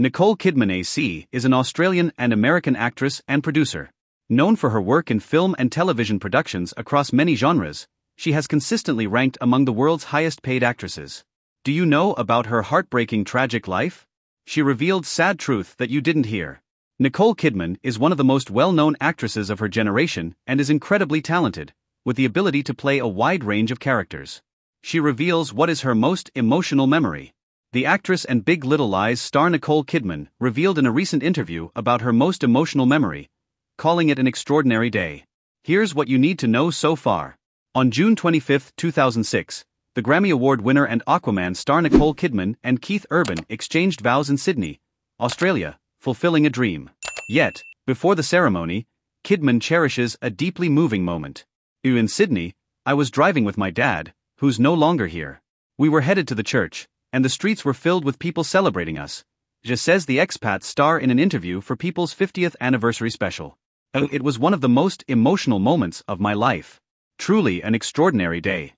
Nicole Kidman AC is an Australian and American actress and producer. Known for her work in film and television productions across many genres, she has consistently ranked among the world's highest paid actresses. Do you know about her heartbreaking tragic life? She revealed sad truth that you didn't hear. Nicole Kidman is one of the most well-known actresses of her generation and is incredibly talented, with the ability to play a wide range of characters. She reveals what is her most emotional memory the actress and Big Little Lies star Nicole Kidman revealed in a recent interview about her most emotional memory, calling it an extraordinary day. Here's what you need to know so far. On June 25, 2006, the Grammy Award winner and Aquaman star Nicole Kidman and Keith Urban exchanged vows in Sydney, Australia, fulfilling a dream. Yet, before the ceremony, Kidman cherishes a deeply moving moment. In Sydney, I was driving with my dad, who's no longer here. We were headed to the church, and the streets were filled with people celebrating us, Je says the expat star in an interview for People's 50th anniversary special. Oh, it was one of the most emotional moments of my life. Truly an extraordinary day.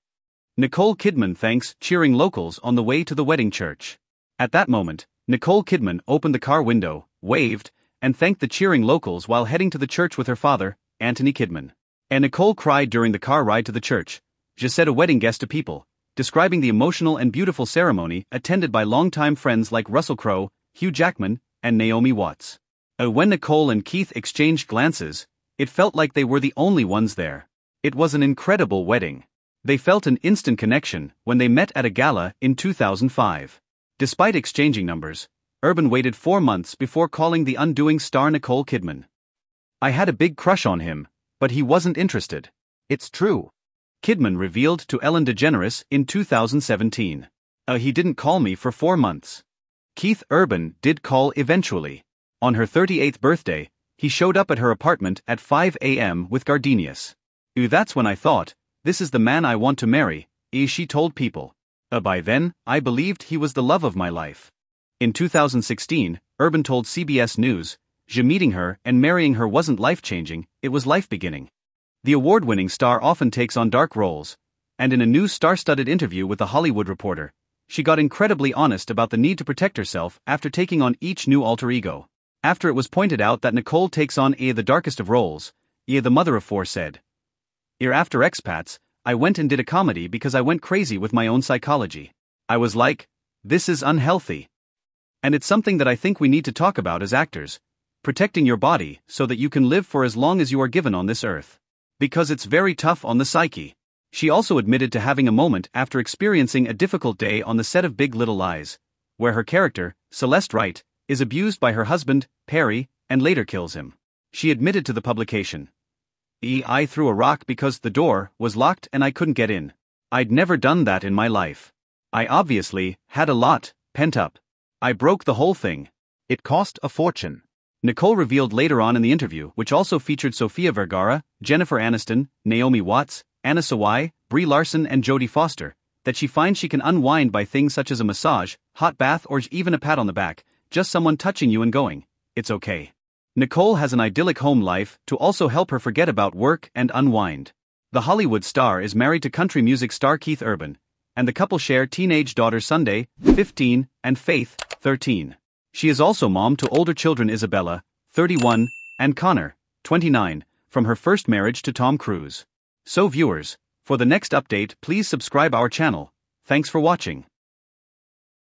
Nicole Kidman thanks cheering locals on the way to the wedding church. At that moment, Nicole Kidman opened the car window, waved, and thanked the cheering locals while heading to the church with her father, Anthony Kidman. And Nicole cried during the car ride to the church. Je said a wedding guest to people, describing the emotional and beautiful ceremony attended by longtime friends like Russell Crowe, Hugh Jackman, and Naomi Watts. Uh, when Nicole and Keith exchanged glances, it felt like they were the only ones there. It was an incredible wedding. They felt an instant connection when they met at a gala in 2005. Despite exchanging numbers, Urban waited four months before calling the undoing star Nicole Kidman. I had a big crush on him, but he wasn't interested. It's true. Kidman revealed to Ellen DeGeneres in 2017. Uh, he didn't call me for four months. Keith Urban did call eventually. On her 38th birthday, he showed up at her apartment at 5 a.m. with gardenias. that's when I thought, this is the man I want to marry, she told people. Uh, by then, I believed he was the love of my life. In 2016, Urban told CBS News, meeting her and marrying her wasn't life-changing, it was life-beginning. The award winning star often takes on dark roles, and in a new star studded interview with The Hollywood Reporter, she got incredibly honest about the need to protect herself after taking on each new alter ego. After it was pointed out that Nicole takes on a the darkest of roles, Ye the mother of four said, Year after expats, I went and did a comedy because I went crazy with my own psychology. I was like, this is unhealthy. And it's something that I think we need to talk about as actors protecting your body so that you can live for as long as you are given on this earth because it's very tough on the psyche. She also admitted to having a moment after experiencing a difficult day on the set of Big Little Lies, where her character, Celeste Wright, is abused by her husband, Perry, and later kills him. She admitted to the publication. E.I. threw a rock because the door was locked and I couldn't get in. I'd never done that in my life. I obviously had a lot pent up. I broke the whole thing. It cost a fortune. Nicole revealed later on in the interview, which also featured Sofia Vergara, Jennifer Aniston, Naomi Watts, Anna Sawai, Brie Larson, and Jodie Foster, that she finds she can unwind by things such as a massage, hot bath, or even a pat on the back, just someone touching you and going, It's okay. Nicole has an idyllic home life to also help her forget about work and unwind. The Hollywood star is married to country music star Keith Urban, and the couple share teenage daughter Sunday, 15, and Faith, 13. She is also mom to older children Isabella, 31, and Connor, 29, from her first marriage to Tom Cruise. So viewers, for the next update please subscribe our channel, thanks for watching.